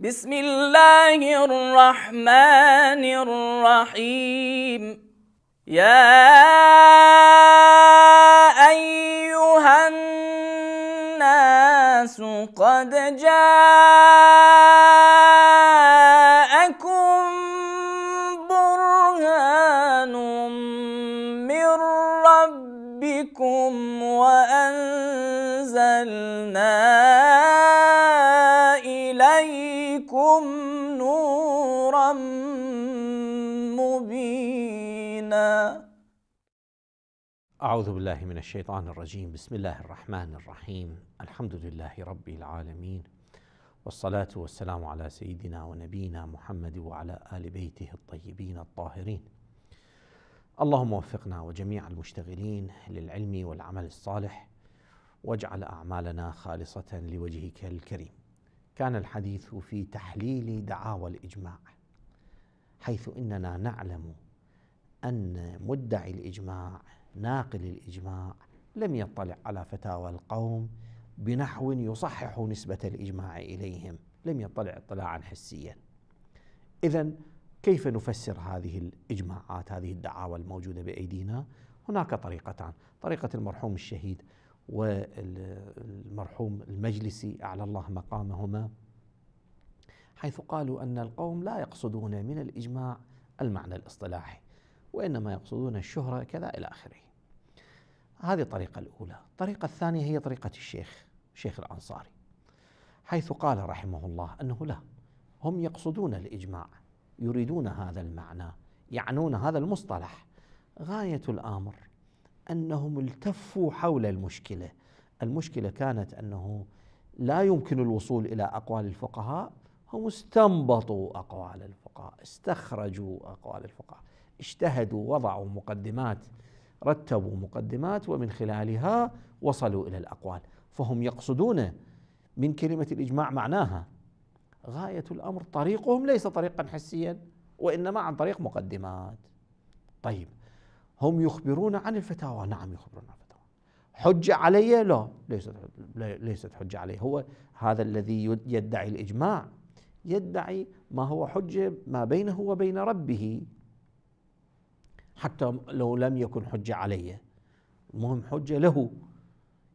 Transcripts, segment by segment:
بسم الله الرحمن الرحيم يا أيها الناس قد جاءكم برهان من ربكم وأنزلنا أعوذ بالله من الشيطان الرجيم، بسم الله الرحمن الرحيم، الحمد لله رب العالمين، والصلاة والسلام على سيدنا ونبينا محمد وعلى آل بيته الطيبين الطاهرين. اللهم وفقنا وجميع المشتغلين للعلم والعمل الصالح، واجعل أعمالنا خالصة لوجهك الكريم. كان الحديث في تحليل دعاوى الإجماع، حيث إننا نعلم أن مدعي الإجماع ناقل الإجماع لم يطلع على فتاوى القوم بنحو يصحح نسبة الإجماع إليهم لم يطلع اطلاعا حسيا إذا كيف نفسر هذه الإجماعات هذه الدعاوى الموجودة بأيدينا هناك طريقتان طريقة المرحوم الشهيد والمرحوم المجلسي أعلى الله مقامهما حيث قالوا أن القوم لا يقصدون من الإجماع المعنى الاصطلاحي وإنما يقصدون الشهرة كذا إلى آخره هذه الطريقة الأولى الطريقة الثانية هي طريقة الشيخ الشيخ الأنصاري حيث قال رحمه الله أنه لا هم يقصدون الإجماع يريدون هذا المعنى يعنون هذا المصطلح غاية الأمر أنهم التفوا حول المشكلة المشكلة كانت أنه لا يمكن الوصول إلى أقوال الفقهاء هم استنبطوا أقوال الفقهاء استخرجوا أقوال الفقهاء اجتهدوا وضعوا مقدمات رتبوا مقدمات ومن خلالها وصلوا الى الاقوال فهم يقصدون من كلمه الاجماع معناها غايه الامر طريقهم ليس طريقا حسيا وانما عن طريق مقدمات طيب هم يخبرون عن الفتاوى نعم يخبرون عن الفتاوى حجه علي لا ليست ليست حجه علي هو هذا الذي يدعي الاجماع يدعي ما هو حجه ما بينه وبين ربه حتى لو لم يكن حجة علي المهم حجة له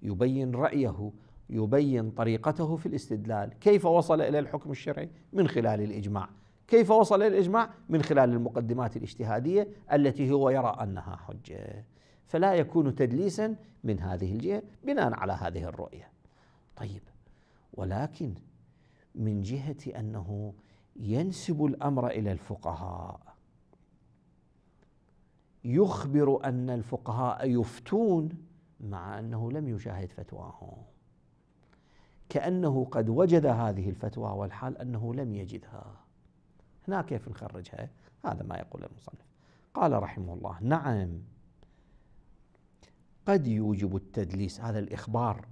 يبين رأيه يبين طريقته في الاستدلال كيف وصل إلى الحكم الشرعي من خلال الإجماع كيف وصل إلى الإجماع من خلال المقدمات الاجتهادية التي هو يرى أنها حجة فلا يكون تدليسا من هذه الجهة بناء على هذه الرؤية طيب ولكن من جهة أنه ينسب الأمر إلى الفقهاء يخبر أن الفقهاء يفتون مع أنه لم يشاهد فتواهم كأنه قد وجد هذه الفتوى والحال أنه لم يجدها هنا كيف نخرجها هذا ما يقول المصنف قال رحمه الله نعم قد يوجب التدليس هذا الإخبار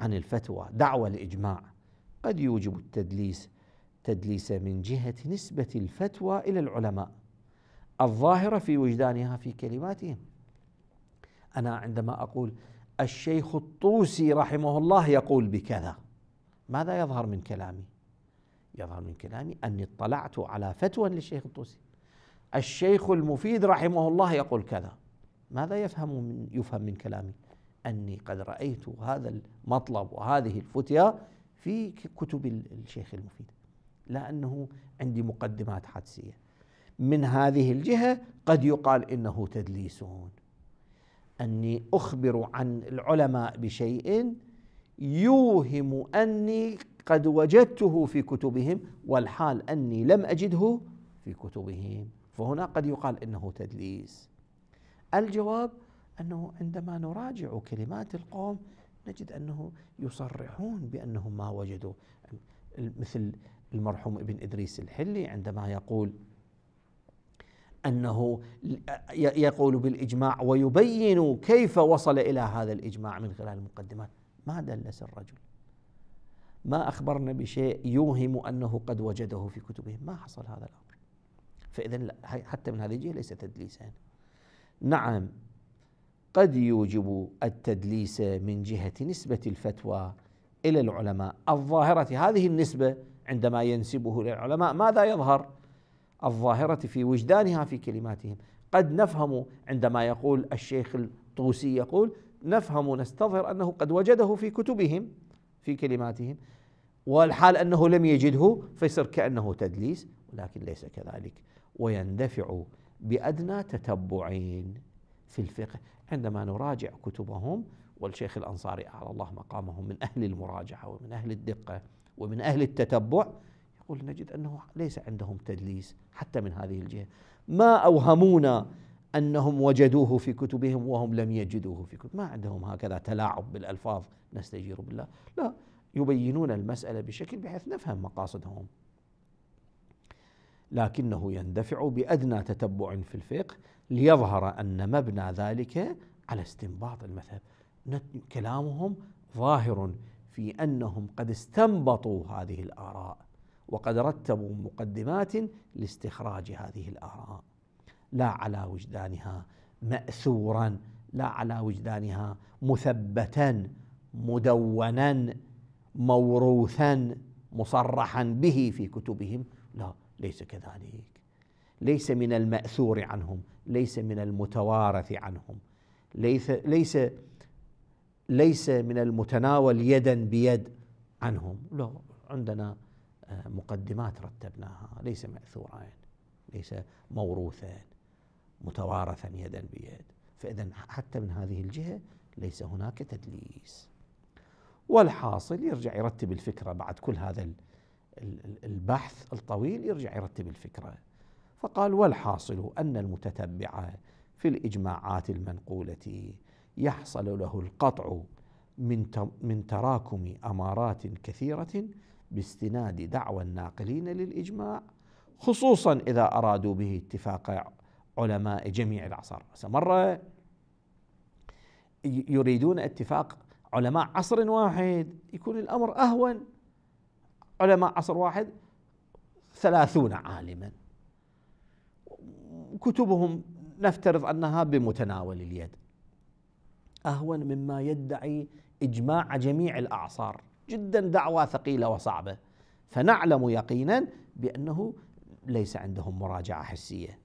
عن الفتوى دعوه الإجماع قد يوجب التدليس تدليس من جهة نسبة الفتوى إلى العلماء الظاهرة في وجدانها في كلماتهم أنا عندما أقول الشيخ الطوسي رحمه الله يقول بكذا ماذا يظهر من كلامي؟ يظهر من كلامي أني اطلعت على فتوى للشيخ الطوسي الشيخ المفيد رحمه الله يقول كذا ماذا يفهم من يفهم من كلامي؟ أني قد رأيت هذا المطلب وهذه الفتية في كتب الشيخ المفيد لا أنه عندي مقدمات حدسية من هذه الجهة قد يقال إنه تدليس أني أخبر عن العلماء بشيء يوهم أني قد وجدته في كتبهم والحال أني لم أجده في كتبهم فهنا قد يقال إنه تدليس الجواب أنه عندما نراجع كلمات القوم نجد أنه يصرحون بأنهم ما وجدوا مثل المرحوم ابن إدريس الحلي عندما يقول انه يقول بالاجماع ويبين كيف وصل الى هذا الاجماع من خلال المقدمات ما دلس الرجل ما اخبرنا بشيء يوهم انه قد وجده في كتبه ما حصل هذا الامر فاذا حتى من هذه الجهه ليس تدليسا نعم قد يوجب التدليس من جهه نسبه الفتوى الى العلماء الظاهره هذه النسبه عندما ينسبه للعلماء ماذا يظهر الظاهرة في وجدانها في كلماتهم قد نفهم عندما يقول الشيخ الطوسي يقول نفهم نستظهر أنه قد وجده في كتبهم في كلماتهم والحال أنه لم يجده فيصير كأنه تدليس ولكن ليس كذلك ويندفع بأدنى تتبعين في الفقه عندما نراجع كتبهم والشيخ الأنصاري أعلى الله مقامه من أهل المراجعة ومن أهل الدقة ومن أهل التتبع نقول نجد أنه ليس عندهم تدليس حتى من هذه الجهة ما أوهمونا أنهم وجدوه في كتبهم وهم لم يجدوه في كتب ما عندهم هكذا تلاعب بالألفاظ نستجير بالله لا يبينون المسألة بشكل بحيث نفهم مقاصدهم لكنه يندفع بأدنى تتبع في الفقه ليظهر أن مبنى ذلك على استنباط المذهب كلامهم ظاهر في أنهم قد استنبطوا هذه الآراء وقد رتبوا مقدمات لاستخراج هذه الآراء لا على وجدانها مأثورا لا على وجدانها مثبتا مدونا موروثا مصرحا به في كتبهم لا ليس كذلك ليس من المأثور عنهم ليس من المتوارث عنهم ليس ليس ليس من المتناول يدا بيد عنهم لا عندنا مقدمات رتبناها ليس ماثورا ليس موروثا متوارثا يدا بيد فاذا حتى من هذه الجهه ليس هناك تدليس والحاصل يرجع يرتب الفكره بعد كل هذا البحث الطويل يرجع يرتب الفكره فقال والحاصل ان المتتبع في الاجماعات المنقوله يحصل له القطع من من تراكم امارات كثيره باستناد دعوى الناقلين للإجماع خصوصا إذا أرادوا به اتفاق علماء جميع الأعصار مرة يريدون اتفاق علماء عصر واحد يكون الأمر أهون علماء عصر واحد ثلاثون عالما كتبهم نفترض أنها بمتناول اليد أهون مما يدعي إجماع جميع الأعصار جدا دعوة ثقيلة وصعبة فنعلم يقينا بأنه ليس عندهم مراجعة حسية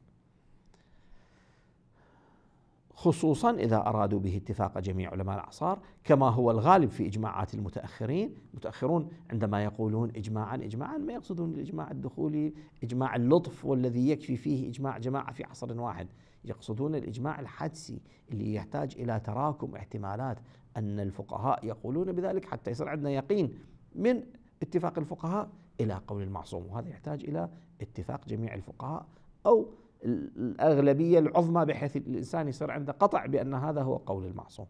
خصوصا إذا أرادوا به اتفاق جميع علماء الأعصار كما هو الغالب في إجماعات المتأخرين المتأخرون عندما يقولون إجماعا إجماعا ما يقصدون الإجماع الدخولي إجماع اللطف والذي يكفي فيه إجماع جماعة في عصر واحد يقصدون الإجماع الحدسي اللي يحتاج إلى تراكم احتمالات أن الفقهاء يقولون بذلك حتى يصير عندنا يقين من اتفاق الفقهاء إلى قول المعصوم وهذا يحتاج إلى اتفاق جميع الفقهاء أو الأغلبية العظمى بحيث الإنسان يصير عنده قطع بأن هذا هو قول المعصوم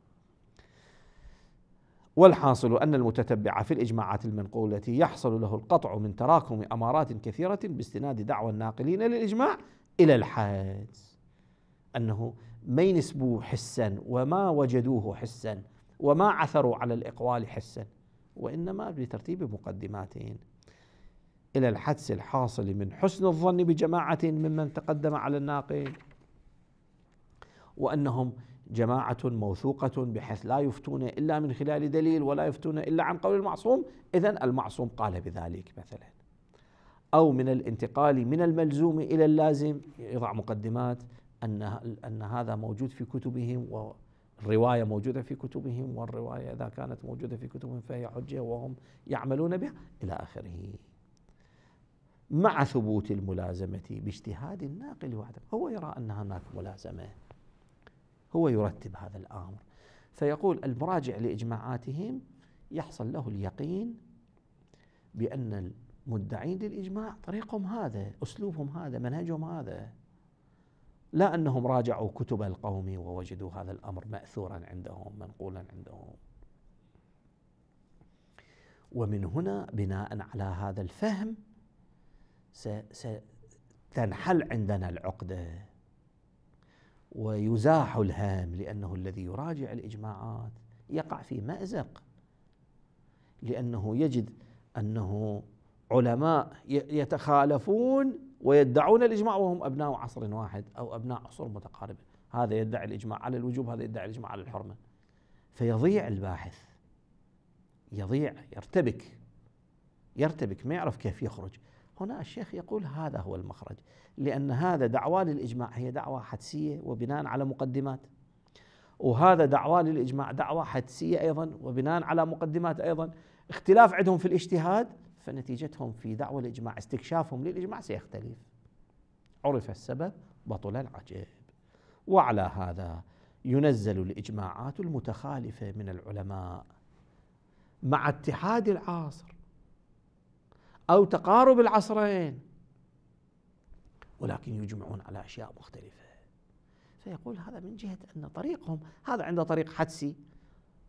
والحاصل أن المتتبع في الإجماعات المنقولة يحصل له القطع من تراكم أمارات كثيرة باستناد دعوى الناقلين للإجماع إلى الحد أنه ما ينسبوه حسا وما وجدوه حسا وما عثروا على الإقوال حسا وإنما بترتيب مقدماتهم إلى الحدس الحاصل من حسن الظن بجماعة ممن تقدم على الناقل وأنهم جماعة موثوقة بحيث لا يفتون إلا من خلال دليل ولا يفتون إلا عن قول المعصوم إذا المعصوم قال بذلك مثلا أو من الانتقال من الملزوم إلى اللازم يضع مقدمات أن, أن هذا موجود في كتبهم و الرواية موجودة في كتبهم والرواية إذا كانت موجودة في كتبهم فهي حجة وهم يعملون بها إلى آخره مع ثبوت الملازمة باجتهاد الناقل وعدم هو يرى أن هناك ملازمة هو يرتب هذا الأمر فيقول المراجع لإجماعاتهم يحصل له اليقين بأن المدعين للإجماع طريقهم هذا أسلوبهم هذا منهجهم هذا لا انهم راجعوا كتب القوم ووجدوا هذا الامر ماثورا عندهم منقولا عندهم ومن هنا بناء على هذا الفهم ستنحل عندنا العقده ويزاح الهام لانه الذي يراجع الاجماعات يقع في مازق لانه يجد انه علماء يتخالفون ويدعون الإجماع وهم أبناء عصر واحد أو أبناء عصور متقاربة هذا يدعي الإجماع على الوجوب هذا يدعي الإجماع على الحرمة فيضيع الباحث يضيع يرتبك يرتبك ما يعرف كيف يخرج هنا الشيخ يقول هذا هو المخرج لأن هذا دعوى للإجماع هي دعوى حدسية وبناء على مقدمات وهذا دعوى للإجماع دعوى حدسية أيضا وبناء على مقدمات أيضا اختلاف عندهم في الاجتهاد فنتيجتهم في دعوة الإجماع استكشافهم للإجماع سيختلف عرف السبب بطل العجب وعلى هذا ينزل الإجماعات المتخالفة من العلماء مع اتحاد العصر أو تقارب العصرين ولكن يجمعون على أشياء مختلفة فيقول هذا من جهة أن طريقهم هذا عنده طريق حدسي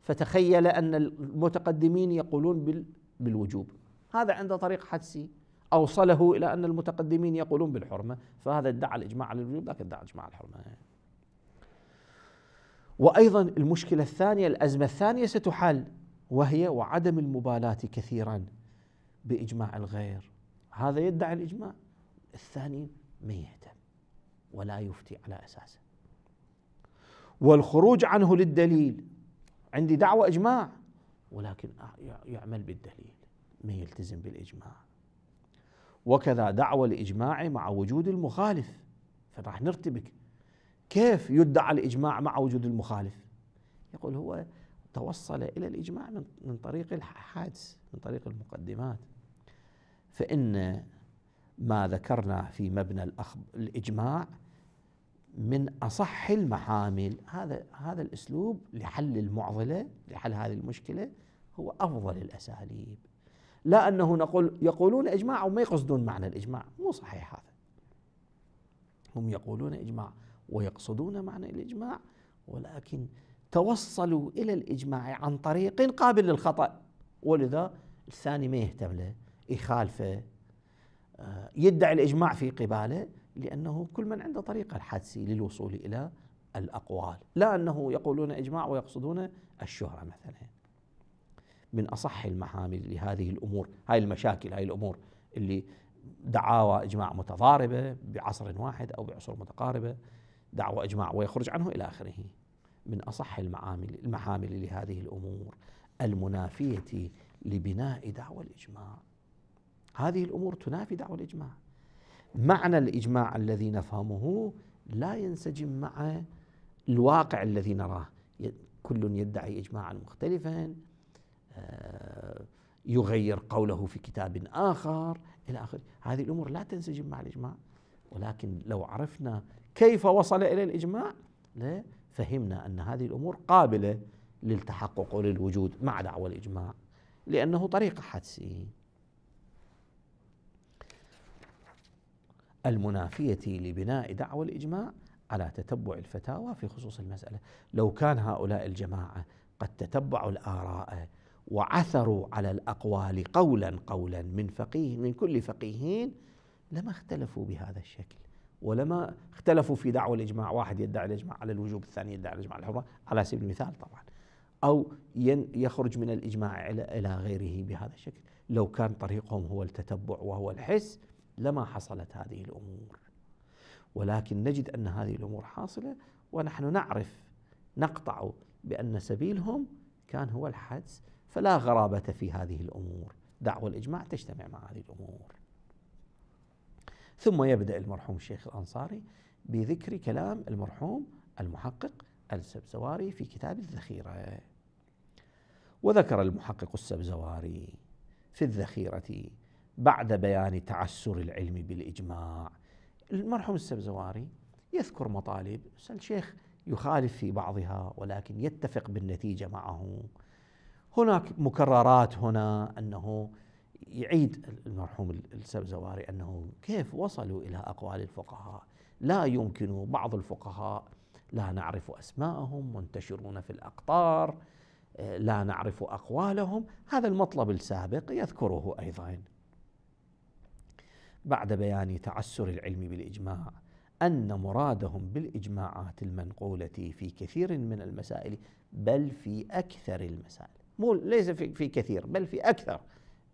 فتخيل أن المتقدمين يقولون بالوجوب هذا عنده طريق حدسي أوصله إلى أن المتقدمين يقولون بالحرمة فهذا ادعى الإجماع على الوجوب لكن ادعى إجماع على الحرمة وأيضا المشكلة الثانية الأزمة الثانية ستحل وهي وعدم المبالاة كثيرا بإجماع الغير هذا يدعي الإجماع الثاني ما يهتم ولا يفتي على أساسه والخروج عنه للدليل عندي دعوة إجماع ولكن يعمل بالدليل ما يلتزم بالإجماع وكذا دعوى الإجماع مع وجود المخالف فراح نرتبك كيف يدعى الإجماع مع وجود المخالف يقول هو توصل إلى الإجماع من, من طريق الحادث من طريق المقدمات فإن ما ذكرنا في مبنى الإجماع من أصح المحامل هذا هذا الأسلوب لحل المعضلة لحل هذه المشكلة هو أفضل الأساليب لا أنه نقول يقولون إجماع وما يقصدون معنى الإجماع مو صحيح هذا هم يقولون إجماع ويقصدون معنى الإجماع ولكن توصلوا إلى الإجماع عن طريق قابل للخطأ ولذا الثاني ما يهتم له يخالفه آه، يدعي الإجماع في قباله لأنه كل من عنده طريقة الحدسي للوصول إلى الأقوال لا أنه يقولون إجماع ويقصدون الشهرة مثلاً من أصح المحامل لهذه الأمور هاي المشاكل هاي الأمور اللي دعاوى إجماع متضاربة بعصر واحد أو بعصور متقاربة دعوى إجماع ويخرج عنه إلى آخره من أصح المعامل المحامل لهذه الأمور المنافية لبناء دعوى الإجماع هذه الأمور تنافي دعوى الإجماع معنى الإجماع الذي نفهمه لا ينسجم مع الواقع الذي نراه كل يدعي إجماعا مختلفا آه، يغير قوله في كتاب آخر إلى آخره هذه الأمور لا تنسجم مع الإجماع ولكن لو عرفنا كيف وصل إلى الإجماع فهمنا أن هذه الأمور قابلة للتحقق وللوجود مع دعوة الإجماع لأنه طريقة حدسية المنافية لبناء دعوة الإجماع على تتبع الفتاوى في خصوص المسألة لو كان هؤلاء الجماعة قد تتبعوا الآراء وعثروا على الأقوال قولا قولا من فقيه من كل فقيهين لما اختلفوا بهذا الشكل ولما اختلفوا في دعوة الإجماع واحد يدعي الإجماع على الوجوب الثاني يدعي الإجماع على الحرمة على سبيل المثال طبعا أو يخرج من الإجماع إلى غيره بهذا الشكل لو كان طريقهم هو التتبع وهو الحس لما حصلت هذه الأمور ولكن نجد أن هذه الأمور حاصلة ونحن نعرف نقطع بأن سبيلهم كان هو الحدس فلا غرابة في هذه الأمور دعوة الإجماع تجتمع مع هذه الأمور ثم يبدأ المرحوم الشيخ الأنصاري بذكر كلام المرحوم المحقق السبزواري في كتاب الذخيرة وذكر المحقق السبزواري في الذخيرة بعد بيان تعسر العلم بالإجماع المرحوم السبزواري يذكر مطالب الشيخ يخالف في بعضها ولكن يتفق بالنتيجة معه هناك مكررات هنا أنه يعيد المرحوم السبزواري أنه كيف وصلوا إلى أقوال الفقهاء لا يمكن بعض الفقهاء لا نعرف أسماءهم منتشرون في الأقطار آه، لا نعرف أقوالهم هذا المطلب السابق يذكره أيضا بعد بيان تعسر العلم بالإجماع أن مرادهم بالإجماعات المنقولة في كثير من المسائل بل في أكثر المسائل مو ليس في, في كثير بل في أكثر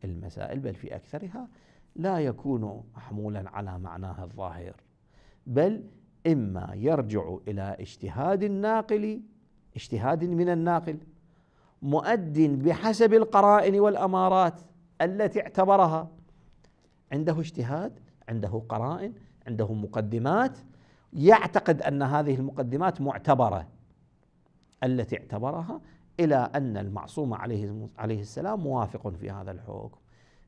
المسائل بل في أكثرها لا يكون محمولا على معناها الظاهر بل إما يرجع إلى اجتهاد الناقل اجتهاد من الناقل مؤد بحسب القرائن والأمارات التي اعتبرها عنده اجتهاد عنده قرائن عنده مقدمات يعتقد ان هذه المقدمات معتبره التي اعتبرها إلى أن المعصوم عليه عليه السلام موافق في هذا الحكم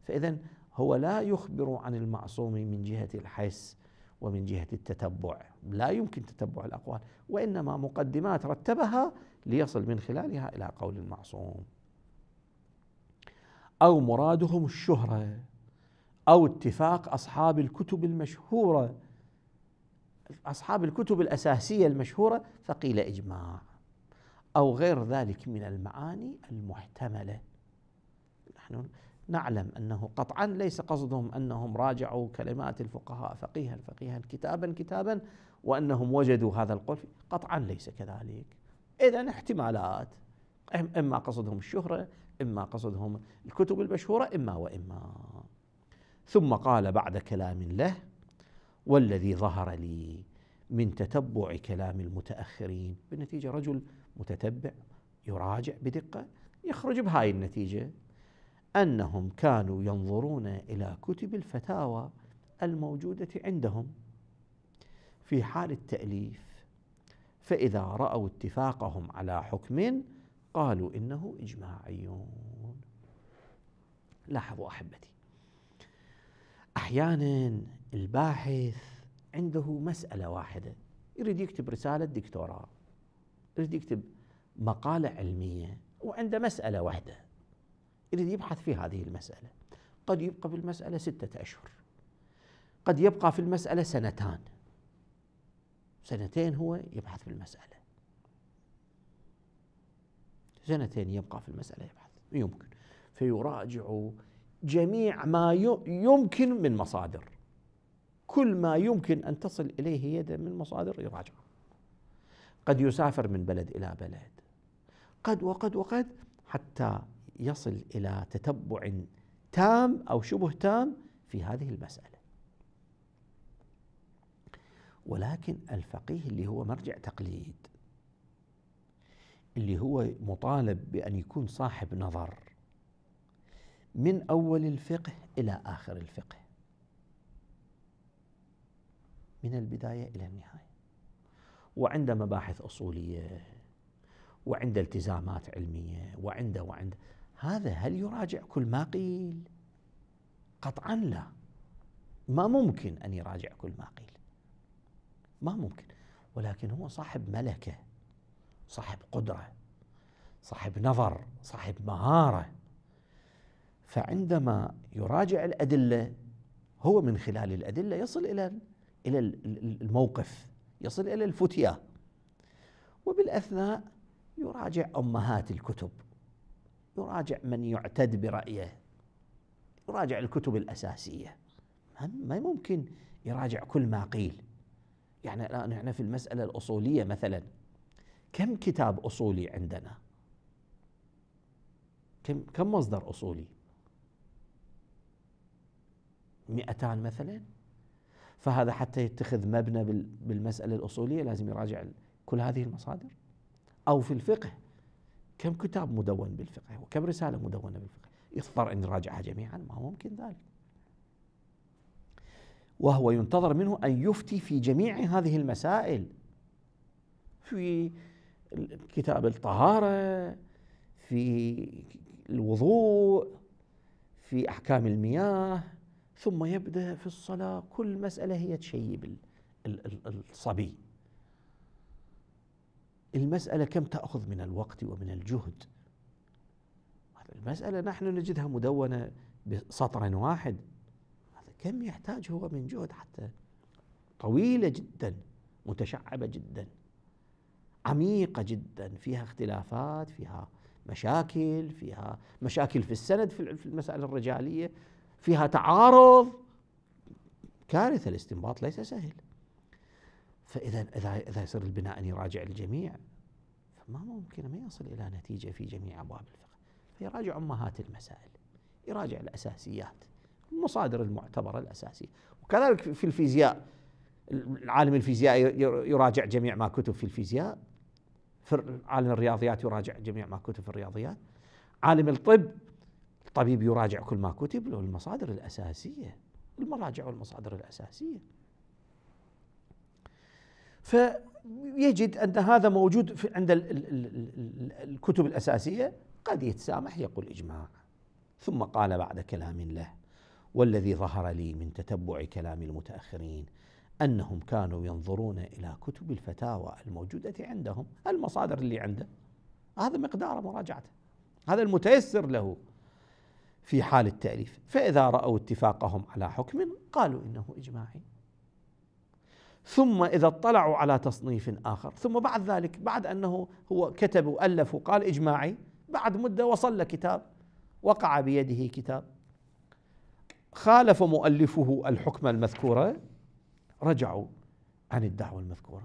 فإذا هو لا يخبر عن المعصوم من جهة الحس ومن جهة التتبع لا يمكن تتبع الأقوال وإنما مقدمات رتبها ليصل من خلالها إلى قول المعصوم أو مرادهم الشهرة أو اتفاق أصحاب الكتب المشهورة أصحاب الكتب الأساسية المشهورة فقيل إجماع أو غير ذلك من المعاني المحتملة نحن نعلم أنه قطعا ليس قصدهم أنهم راجعوا كلمات الفقهاء فقيها فقيها كتابا كتابا وأنهم وجدوا هذا القول قطعا ليس كذلك إذا احتمالات إما قصدهم الشهرة إما قصدهم الكتب المشهورة إما وإما ثم قال بعد كلام له والذي ظهر لي من تتبع كلام المتاخرين بالنتيجه رجل متتبع يراجع بدقة يخرج بهاي النتيجة أنهم كانوا ينظرون إلى كتب الفتاوى الموجودة عندهم في حال التأليف فإذا رأوا اتفاقهم على حكم قالوا إنه إجماعيون لاحظوا أحبتي أحيانا الباحث عنده مسألة واحدة يريد يكتب رسالة دكتوراه يريد يكتب مقالة علمية وعنده مسألة واحدة يريد يبحث في هذه المسألة قد يبقى في المسألة ستة أشهر قد يبقى في المسألة سنتان سنتين هو يبحث في المسألة سنتين يبقى في المسألة يبحث يمكن فيراجع جميع ما يمكن من مصادر كل ما يمكن أن تصل إليه يده من مصادر يراجعه قد يسافر من بلد الى بلد قد وقد وقد حتى يصل الى تتبع تام او شبه تام في هذه المساله ولكن الفقيه اللي هو مرجع تقليد اللي هو مطالب بان يكون صاحب نظر من اول الفقه الى اخر الفقه من البدايه الى النهايه وعنده مباحث أصولية وعنده التزامات علمية وعنده وعنده هذا هل يراجع كل ما قيل قطعا لا ما ممكن أن يراجع كل ما قيل ما ممكن ولكن هو صاحب ملكة صاحب قدرة صاحب نظر صاحب مهارة فعندما يراجع الأدلة هو من خلال الأدلة يصل إلى إلى الموقف يصل إلى الفتية وبالأثناء يراجع أمهات الكتب يراجع من يعتد برأيه يراجع الكتب الأساسية ما ممكن يراجع كل ما قيل يعني الآن احنا في المسألة الأصولية مثلا كم كتاب أصولي عندنا كم, كم مصدر أصولي مئتان مثلا فهذا حتى يتخذ مبنى بالمسألة الأصولية لازم يراجع كل هذه المصادر أو في الفقه كم كتاب مدون بالفقه وكم رسالة مدونة بالفقه يضطر أن يراجعها جميعا ما هو ممكن ذلك وهو ينتظر منه أن يفتي في جميع هذه المسائل في كتاب الطهارة في الوضوء في أحكام المياه ثم يبدأ في الصلاة كل مسألة هي تشيب الصبي المسألة كم تأخذ من الوقت ومن الجهد المسألة نحن نجدها مدونة بسطر واحد هذا كم يحتاج هو من جهد حتى طويلة جدا متشعبة جدا عميقة جدا فيها اختلافات فيها مشاكل فيها مشاكل في السند في المسألة الرجالية فيها تعارض كارثة الاستنباط ليس سهل فإذا إذا إذا يصير البناء أن يراجع الجميع فما ممكن ما يصل إلى نتيجة في جميع أبواب الفقه فيراجع أمهات المسائل يراجع الأساسيات المصادر المعتبرة الأساسية وكذلك في الفيزياء العالم الفيزياء يراجع جميع ما كتب في الفيزياء في عالم الرياضيات يراجع جميع ما كتب في الرياضيات عالم الطب الطبيب يراجع كل ما كتب له المصادر الأساسية المراجع والمصادر الأساسية فيجد أن هذا موجود في عند الكتب الأساسية قد يتسامح يقول إجماع ثم قال بعد كلام له والذي ظهر لي من تتبع كلام المتأخرين أنهم كانوا ينظرون إلى كتب الفتاوى الموجودة عندهم المصادر اللي عنده هذا مقدار مراجعته هذا المتيسر له في حال التأليف فإذا رأوا اتفاقهم على حكم قالوا إنه إجماعي ثم إذا اطلعوا على تصنيف آخر ثم بعد ذلك بعد أنه هو كتب وألف وقال إجماعي بعد مدة وصل كتاب وقع بيده كتاب خالف مؤلفه الحكم المذكورة رجعوا عن الدعوة المذكورة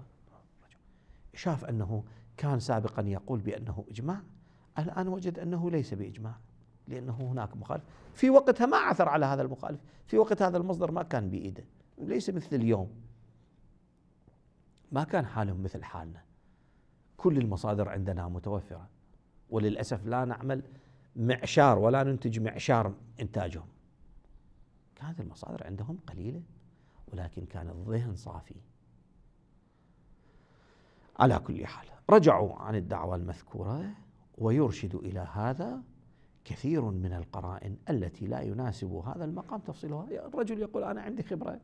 شاف أنه كان سابقا يقول بأنه إجماع الآن وجد أنه ليس بإجماع لأنه هناك مخالف في وقتها ما عثر على هذا المخالف في وقت هذا المصدر ما كان بإيده ليس مثل اليوم ما كان حالهم مثل حالنا كل المصادر عندنا متوفرة وللأسف لا نعمل معشار ولا ننتج معشار إنتاجهم كانت المصادر عندهم قليلة ولكن كان الذهن صافي على كل حال رجعوا عن الدعوة المذكورة ويرشد إلى هذا كثير من القرائن التي لا يناسب هذا المقام تفصيلها الرجل يقول أنا عندي خبرة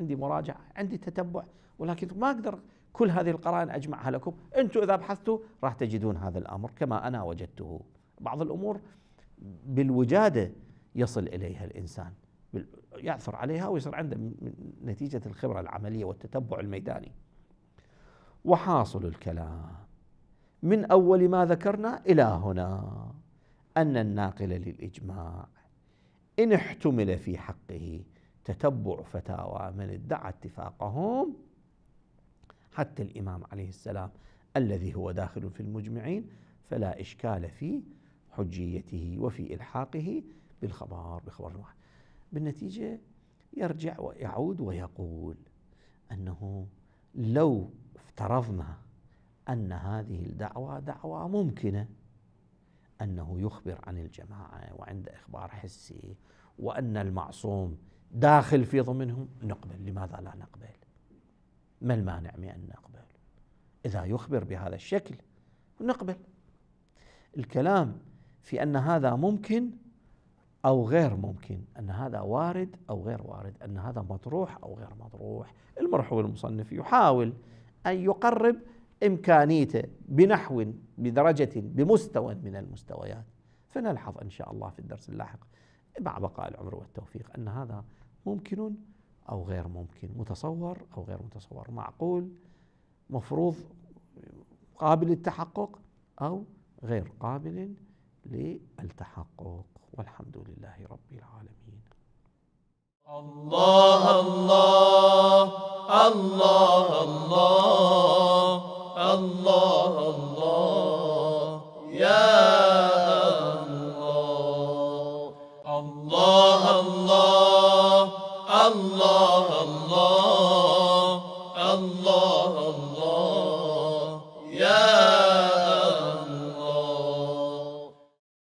عندي مراجعة عندي تتبع ولكن ما أقدر كل هذه القرائن أجمعها لكم أنتم إذا بحثتوا راح تجدون هذا الأمر كما أنا وجدته بعض الأمور بالوجادة يصل إليها الإنسان يعثر عليها ويصير عنده من نتيجة الخبرة العملية والتتبع الميداني وحاصل الكلام من أول ما ذكرنا إلى هنا أن الناقل للإجماع إن احتمل في حقه تتبع فتاوى من ادعى اتفاقهم حتى الإمام عليه السلام الذي هو داخل في المجمعين فلا إشكال في حجيته وفي إلحاقه بالخبر بخبر واحد بالنتيجة يرجع ويعود ويقول أنه لو افترضنا أن هذه الدعوة دعوة ممكنة أنه يخبر عن الجماعة وعند إخبار حسي وأن المعصوم داخل في ضمنهم نقبل لماذا لا نقبل ما المانع من أن نقبل إذا يخبر بهذا الشكل نقبل الكلام في أن هذا ممكن أو غير ممكن أن هذا وارد أو غير وارد أن هذا مطروح أو غير مطروح المرحوم المصنف يحاول أن يقرب إمكانيته بنحو بدرجة بمستوى من المستويات فنلحظ إن شاء الله في الدرس اللاحق مع بقاء العمر والتوفيق أن هذا ممكن أو غير ممكن متصور أو غير متصور معقول مفروض قابل للتحقق أو غير قابل للتحقق والحمد لله رب العالمين الله الله الله الله, الله الله الله يا الله الله الله, الله